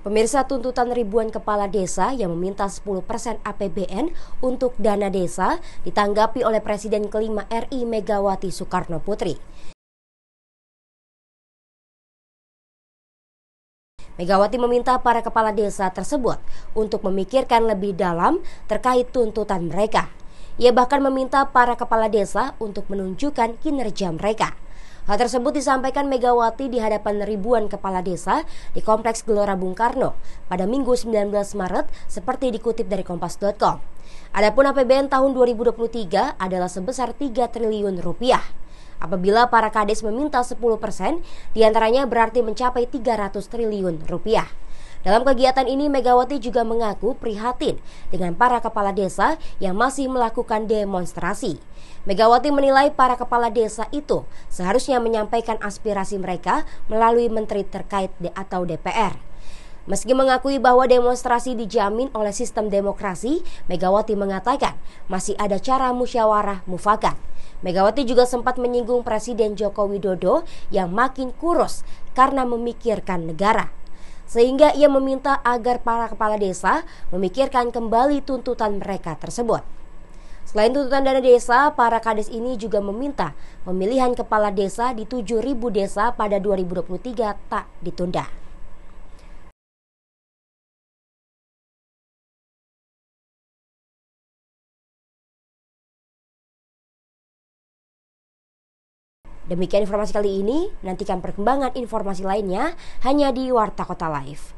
Pemirsa tuntutan ribuan kepala desa yang meminta 10% APBN untuk dana desa ditanggapi oleh Presiden kelima RI Megawati Soekarno Putri. Megawati meminta para kepala desa tersebut untuk memikirkan lebih dalam terkait tuntutan mereka. Ia bahkan meminta para kepala desa untuk menunjukkan kinerja mereka. Hal tersebut disampaikan Megawati di hadapan ribuan kepala desa di Kompleks Gelora Bung Karno pada Minggu 19 Maret seperti dikutip dari kompas.com. Adapun APBN tahun 2023 adalah sebesar 3 triliun rupiah. Apabila para kades meminta 10 persen, diantaranya berarti mencapai 300 triliun rupiah. Dalam kegiatan ini Megawati juga mengaku prihatin dengan para kepala desa yang masih melakukan demonstrasi. Megawati menilai para kepala desa itu seharusnya menyampaikan aspirasi mereka melalui menteri terkait atau DPR. Meski mengakui bahwa demonstrasi dijamin oleh sistem demokrasi, Megawati mengatakan masih ada cara musyawarah mufakat. Megawati juga sempat menyinggung Presiden Joko Widodo yang makin kurus karena memikirkan negara sehingga ia meminta agar para kepala desa memikirkan kembali tuntutan mereka tersebut. Selain tuntutan dana desa, para kades ini juga meminta pemilihan kepala desa di 7.000 desa pada 2023 tak ditunda. Demikian informasi kali ini, nantikan perkembangan informasi lainnya hanya di Warta Kota Live.